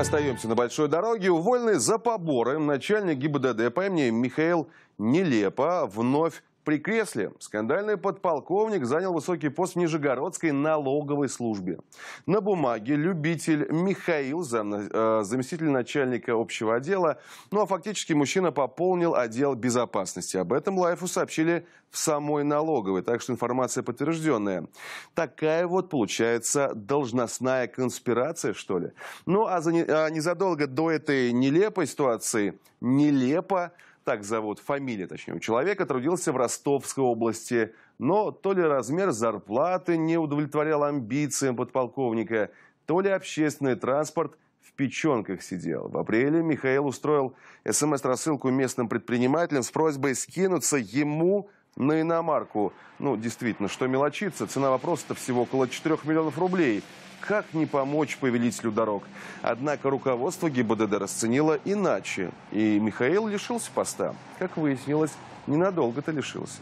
Остаемся на большой дороге. Уволенный за поборы начальник ГИБДД по имени Михаил Нелепо вновь при кресле скандальный подполковник занял высокий пост в Нижегородской налоговой службе. На бумаге любитель Михаил, зам, э, заместитель начальника общего отдела, ну а фактически мужчина пополнил отдел безопасности. Об этом Лайфу сообщили в самой налоговой, так что информация подтвержденная. Такая вот получается должностная конспирация, что ли? Ну а, за, а незадолго до этой нелепой ситуации, нелепо так зовут, фамилия, точнее, у человека, трудился в Ростовской области. Но то ли размер зарплаты не удовлетворял амбициям подполковника, то ли общественный транспорт в печенках сидел. В апреле Михаил устроил смс-рассылку местным предпринимателям с просьбой скинуться ему на иномарку, ну, действительно, что мелочиться, цена вопроса-то всего около 4 миллионов рублей. Как не помочь повелителю дорог? Однако руководство ГИБДД расценило иначе, и Михаил лишился поста. Как выяснилось, ненадолго-то лишился.